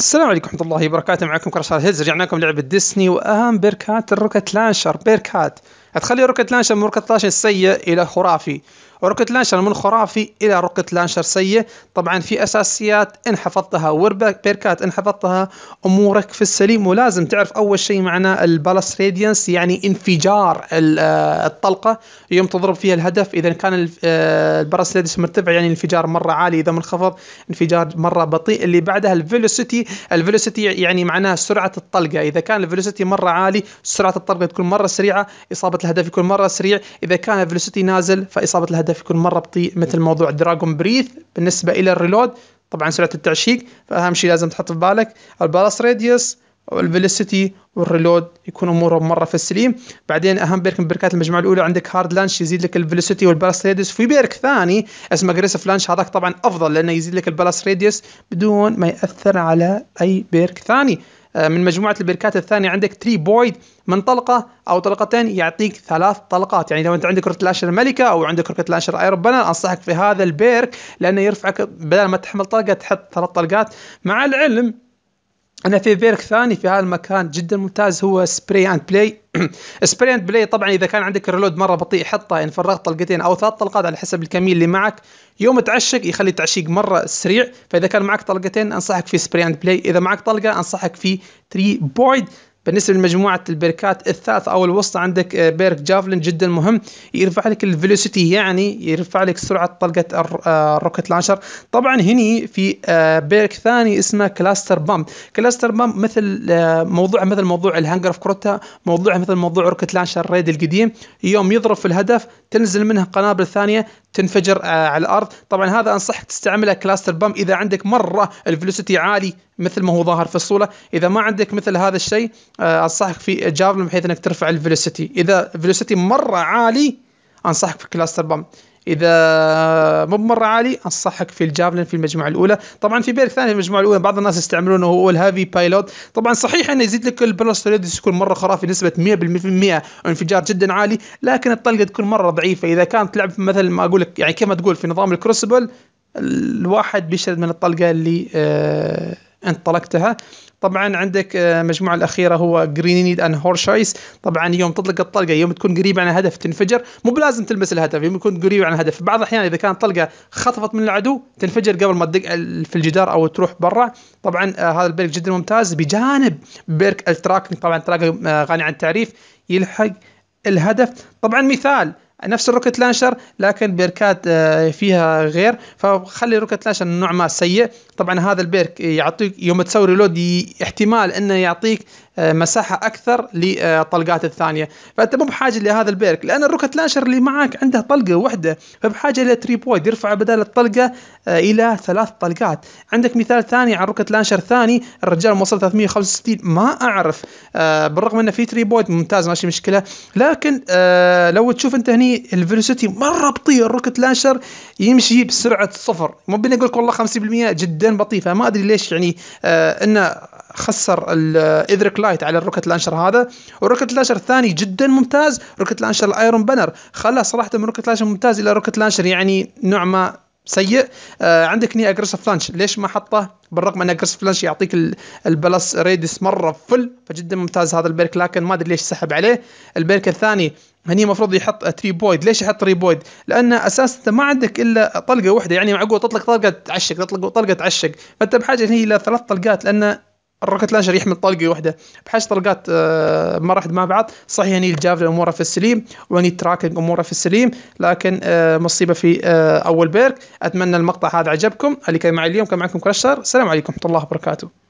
السلام عليكم ورحمة الله وبركاته معكم كرشار هيز رجعنا لكم لعبة ديسني وأهم بيركات الروكت لانشر بيركات هتخلي الروكت لانشر من الروكت لانشر السيء إلى خرافي ورقة لانشر من خرافي إلى رقة لانشر سيء طبعا في أساسيات إن حفظتها بيركات إن حفظتها أمورك في السليم ولازم تعرف أول شيء معنى البالاس راديانس يعني انفجار آه، الطلقة يوم تضرب فيها الهدف إذا كان آه، البالاس راديانس مرتفع يعني انفجار مرة عالي إذا منخفض انفجار مرة بطيء اللي بعدها الفيلوسيتي الفيلوسيتي يعني معناها سرعة الطلقة إذا كان الفيلوسيتي مرة عالي سرعة الطلقة تكون مرة سريعة إصابة الهدف يكون مرة سريع إذا كان الفيلوسيتي نازل فإصابة الهدف الهدف يكون مره بطيء مثل موضوع دراجون بريث بالنسبه الى الريلود طبعا سرعه التعشيق فاهم شيء لازم تحط في بالك البالاس راديوس والفيلسيتي والريلود يكون امورهم مره في السليم بعدين اهم بيرك من بيركات المجموعه الاولى عندك هارد لانش يزيد لك الفيلسيتي والبالاس راديوس في بيرك ثاني اسمه اجريسف لانش هذاك طبعا افضل لانه يزيد لك البالاس راديوس بدون ما ياثر على اي بيرك ثاني آه، من مجموعه البركات الثانيه عندك 3 بويد من طلقه او طلقتين يعطيك ثلاث طلقات يعني لو انت عندك روكت لانشر ملكه او عندك روكت لانشر ايرون بانر انصحك في هذا البيرك لانه يرفعك بدل ما تحمل طلقه تحط ثلاث طلقات مع العلم انا في بيرك ثاني في هذا المكان جدا ممتاز هو سبري اند بلاي سبري اند بلاي طبعا اذا كان عندك ريلود مره بطيء حطه ان فرغت طلقتين او ثلاث طلقات على حسب الكميه اللي معك يوم تعشق يخلي التعشيق مره سريع فاذا كان معك طلقتين انصحك في سبري اند بلاي اذا معك طلقه انصحك في 3 بويد بالنسبه لمجموعه البركات الثالثه او الوسطى عندك آه، بيرك جافلين جدا مهم يرفع لك الفيلوسيتي يعني يرفع لك سرعه طلقه آه، الروكت لانشر طبعا هني في آه، بيرك ثاني اسمه كلاستر بام كلاستر بام مثل موضوع مثل موضوع الهانجر اوف كروتا موضوع مثل موضوع روكت لانشر ريد القديم يوم يضرب في الهدف تنزل منها قنابل ثانيه تنفجر آه، على الارض طبعا هذا انصحك تستعمله كلاستر بام اذا عندك مره الفلوسيتي عالي مثل ما هو ظاهر في الصوره اذا ما عندك مثل هذا الشيء آه، انصحك في جافلن بحيث انك ترفع الفلوسيتي اذا الفلوسيتي مره عالي انصحك في كلاستر بام اذا مو بمره عالي انصحك في الجافلين في المجموعه الاولى طبعا في بيرك ثاني في المجموعه الاولى بعض الناس يستعملونه هو الهافي بايلوت طبعا صحيح انه يزيد لك البلوستريدس يكون مره خرافي نسبه 100% انفجار جدا عالي لكن الطلقه تكون مره ضعيفه اذا كانت لعب مثل ما اقول لك يعني كما تقول في نظام الكروسبل الواحد بيشرد من الطلقه اللي آه انطلقتها طبعا عندك المجموعه آه، الاخيره هو جرينيد اند هورشايس طبعا يوم تطلق الطلقه يوم تكون قريب عن الهدف تنفجر مو بلازم تلمس الهدف يوم تكون قريب عن الهدف بعض الاحيان اذا كانت طلقه خطفت من العدو تنفجر قبل ما تدق في الجدار او تروح برا طبعا آه، هذا البيرك جدا ممتاز بجانب بيرك التراكنج طبعا تراك آه، غني عن التعريف يلحق الهدف طبعا مثال نفس الروكت لانشر لكن بيركات آه، فيها غير فخلي الروكت لانشر نوع ما سيء طبعا هذا البيرك يعطيك يوم تسوي ريلود احتمال انه يعطيك آه، مساحه اكثر للطلقات الثانيه فانت مو بحاجه لهذا البيرك لان الروكت لانشر اللي معك عنده طلقه واحده فبحاجه الى تري بويد يرفع بدل الطلقه آه، الى ثلاث طلقات عندك مثال ثاني عن روكت لانشر ثاني الرجال موصل 365 ما اعرف آه، بالرغم انه في تري بويد ممتاز ماشي مشكله لكن لو تشوف انت هني الفيلوسيتي مره بطيء الروكت لانشر يمشي بسرعه صفر مو بنقول لك والله 50% جدا بطيء فما ادري ليش يعني انه خسر الاذريك لايت على الروكت لانشر هذا والروكت لانشر الثاني جدا ممتاز روكت لانشر الايرون بانر خلاه صراحه من روكت لانشر ممتاز الى روكت لانشر يعني نوع ما سيء آه عندك ني اجريسف لانش ليش ما حطه بالرغم ان اجريسف لانش يعطيك البلس ريدس مره فل فجدا ممتاز هذا البيرك لكن ما ادري ليش سحب عليه البيرك الثاني هني المفروض يحط تري بويد ليش يحط تري بويد لان اساس انت ما عندك الا طلقه واحده يعني معقول تطلق طلقه تعشق تطلق طلقه تعشق فانت بحاجه هني الى ثلاث طلقات لان الروكت لانشر يحمل طلقه واحده بحش طلقات آه، مره واحده مع بعض صحيح اني يعني الجافلين اموره في السليم واني التراكنج اموره في السليم لكن آه، مصيبه في آه، اول بيرك اتمنى المقطع هذا عجبكم اللي كان معي اليوم كان معكم كرشر السلام عليكم ورحمه الله وبركاته